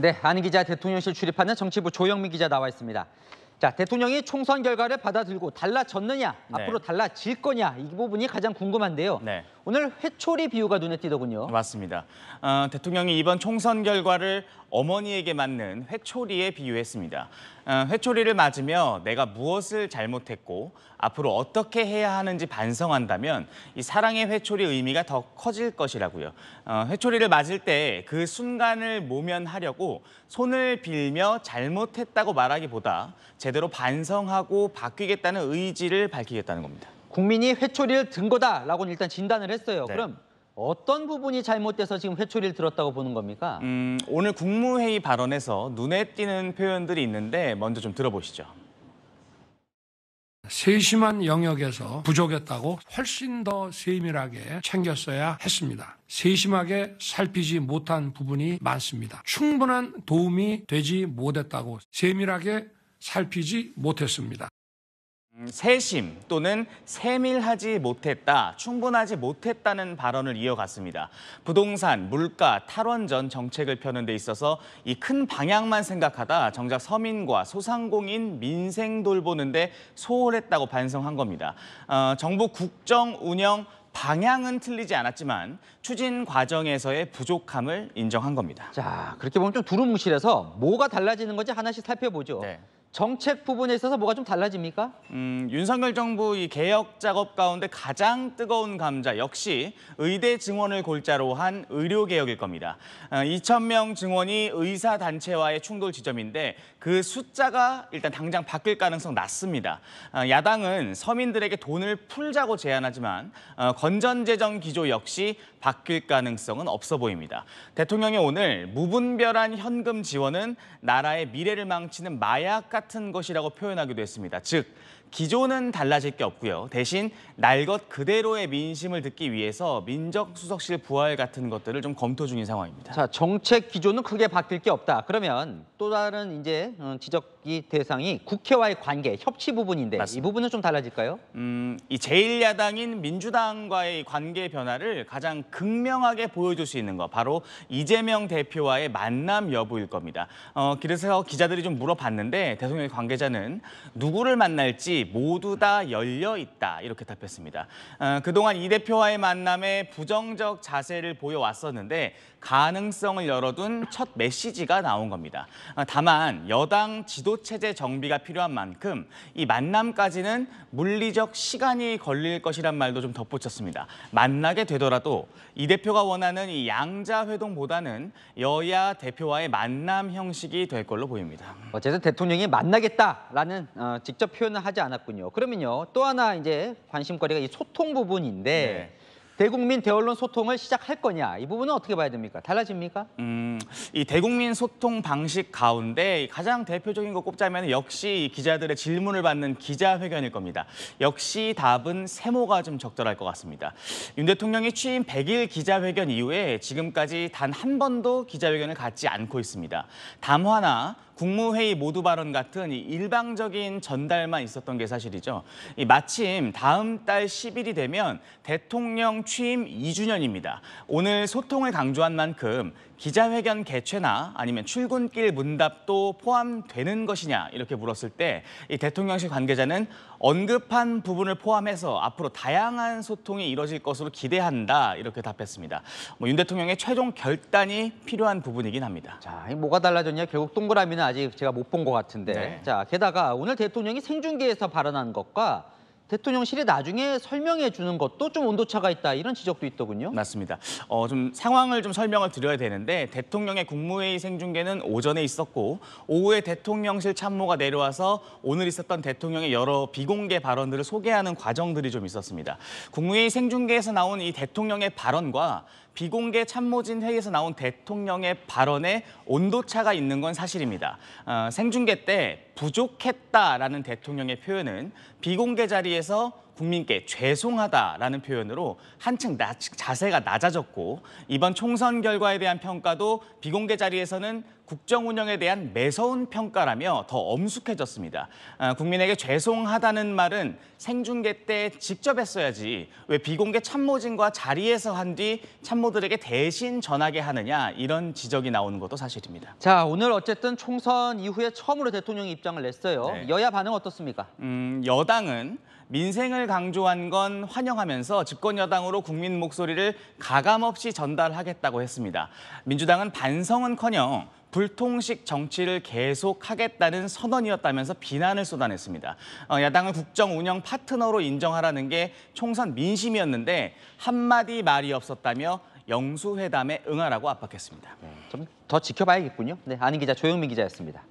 네, 안 기자 대통령실 출입하는 정치부 조영미 기자 나와 있습니다. 자, 대통령이 총선 결과를 받아들고 달라졌느냐, 네. 앞으로 달라질 거냐 이 부분이 가장 궁금한데요. 네. 오늘 회초리 비유가 눈에 띄더군요. 맞습니다. 어, 대통령이 이번 총선 결과를 어머니에게 맞는 회초리에 비유했습니다. 어, 회초리를 맞으며 내가 무엇을 잘못했고 앞으로 어떻게 해야 하는지 반성한다면 이 사랑의 회초리 의미가 더 커질 것이라고요. 어, 회초리를 맞을 때 그 순간을 모면하려고 손을 빌며 잘못했다고 말하기보다 제대로 반성하고 바뀌겠다는 의지를 밝히겠다는 겁니다. 국민이 회초리를 든 거다라고 는 일단 진단을 했어요. 네. 그럼 어떤 부분이 잘못돼서 지금 회초리를 들었다고 보는 겁니까? 음, 오늘 국무회의 발언에서 눈에 띄는 표현들이 있는데 먼저 좀 들어보시죠. 세심한 영역에서 부족했다고 훨씬 더 세밀하게 챙겼어야 했습니다. 세심하게 살피지 못한 부분이 많습니다. 충분한 도움이 되지 못했다고 세밀하게 살피지 못했습니다. 세심 또는 세밀하지 못했다, 충분하지 못했다는 발언을 이어갔습니다. 부동산, 물가, 탈원전 정책을 펴는 데 있어서 이 큰 방향만 생각하다 정작 서민과 소상공인, 민생 돌보는 데 소홀했다고 반성한 겁니다. 어, 정부 국정 운영 방향은 틀리지 않았지만 추진 과정에서의 부족함을 인정한 겁니다. 자, 그렇게 보면 좀 두루뭉실해서 뭐가 달라지는 건지 하나씩 살펴보죠. 네. 정책 부분에 있어서 뭐가 좀 달라집니까? 음, 윤석열 정부 이 개혁 작업 가운데 가장 뜨거운 감자 역시 의대 증원을 골자로 한 의료 개혁일 겁니다. 2천 어, 명 증원이 의사 단체와의 충돌 지점인데 그 숫자가 일단 당장 바뀔 가능성 낮습니다. 어, 야당은 서민들에게 돈을 풀자고 제안하지만 어, 건전 재정 기조 역시 바뀔 가능성은 없어 보입니다. 대통령이 오늘 무분별한 현금 지원은 나라의 미래를 망치는 마약 같 같은 것이라고 표현하기도 했습니다. 즉 기존은 달라질 게 없고요. 대신 날 것 그대로의 민심을 듣기 위해서 민정수석실 부활 같은 것들을 좀 검토 중인 상황입니다. 자, 정책 기조는 크게 바뀔 게 없다. 그러면 또 다른 이제 어, 지적이 대상이 국회와의 관계, 협치 부분인데 맞습니다. 이 부분은 좀 달라질까요? 음, 이 제1야당인 민주당과의 관계 변화를 가장 극명하게 보여줄 수 있는 거 바로 이재명 대표와의 만남 여부일 겁니다. 어, 그래서 기자들이 좀 물어봤는데 대통령 의 관계자는 누구를 만날지 모두 다 열려 있다 이렇게 답했습니다. 어, 그동안 이 대표와의 만남에 부정적 자세를 보여왔었는데 가능성을 열어둔 첫 메시지가 나온 겁니다. 어, 다만 여당 지도체제 정비가 필요한 만큼 이 만남까지는 물리적 시간이 걸릴 것이란 말도 좀 덧붙였습니다. 만나게 되더라도 이 대표가 원하는 이 양자 회동보다는 여야 대표와의 만남 형식이 될 걸로 보입니다. 어쨌든 대통령이 만나겠다라는 어, 직접 표현을 하지 않았 않았군요. 그러면요. 또 하나 이제 관심거리가 이 소통 부분인데 네. 대국민 대언론 소통을 시작할 거냐 이 부분은 어떻게 봐야 됩니까? 달라집니까? 음, 이 대국민 소통 방식 가운데 가장 대표적인 거 꼽자면 역시 기자들의 질문을 받는 기자회견일 겁니다. 역시 답은 세모가 좀 적절할 것 같습니다. 윤 대통령이 취임 100일 기자회견 이후에 지금까지 단 한 번도 기자회견을 갖지 않고 있습니다. 담화나 국무회의 모두 발언 같은 일방적인 전달만 있었던 게 사실이죠. 마침 다음 달 10일이 되면 대통령 취임 2주년입니다. 오늘 소통을 강조한 만큼 기자회견 개최나 아니면 출근길 문답도 포함되는 것이냐 이렇게 물었을 때 이 대통령실 관계자는 언급한 부분을 포함해서 앞으로 다양한 소통이 이뤄질 것으로 기대한다 이렇게 답했습니다. 뭐 윤 대통령의 최종 결단이 필요한 부분이긴 합니다. 자, 뭐가 달라졌냐? 결국 동그라미는 아직 제가 못 본 것 같은데. 네. 자, 게다가 오늘 대통령이 생중계에서 발언한 것과 대통령실이 나중에 설명해 주는 것도 좀 온도차가 있다 이런 지적도 있더군요. 맞습니다. 어, 좀 상황을 좀 설명을 드려야 되는데 대통령의 국무회의 생중계는 오전에 있었고 오후에 대통령실 참모가 내려와서 오늘 있었던 대통령의 여러 비공개 발언들을 소개하는 과정들이 좀 있었습니다. 국무회의 생중계에서 나온 이 대통령의 발언과 비공개 참모진 회의에서 나온 대통령의 발언에 온도차가 있는 건 사실입니다. 어, 생중계 때 부족했다라는 대통령의 표현은 비공개 자리에서 국민께 죄송하다라는 표현으로 한층 나, 자세가 낮아졌고 이번 총선 결과에 대한 평가도 비공개 자리에서는 국정 운영에 대한 매서운 평가라며 더 엄숙해졌습니다. 아, 국민에게 죄송하다는 말은 생중계 때 직접 했어야지 왜 비공개 참모진과 자리에서 한 뒤 참모들에게 대신 전하게 하느냐 이런 지적이 나오는 것도 사실입니다. 자 오늘 어쨌든 총선 이후에 처음으로 대통령이 입장을 냈어요. 네. 여야 반응 어떻습니까? 음, 여당은 민생을 강조한 건 환영하면서 집권 여당으로 국민 목소리를 가감없이 전달하겠다고 했습니다. 민주당은 반성은커녕 불통식 정치를 계속하겠다는 선언이었다면서 비난을 쏟아냈습니다. 어, 야당은 국정 운영 파트너로 인정하라는 게 총선 민심이었는데 한마디 말이 없었다며 영수회담에 응하라고 압박했습니다. 네, 좀더 지켜봐야겠군요. 네, 아는 기자 조영민 기자였습니다.